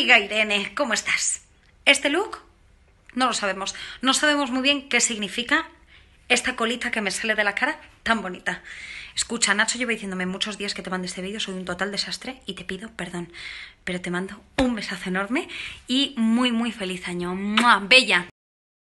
Diga Irene, ¿cómo estás? ¿Este look? No lo sabemos. No sabemos muy bien qué significa esta colita que me sale de la cara tan bonita. Escucha, Nacho voy diciéndome muchos días que te mande este vídeo, soy un total desastre y te pido perdón. Pero te mando un besazo enorme y muy, muy feliz año. ¡Bella!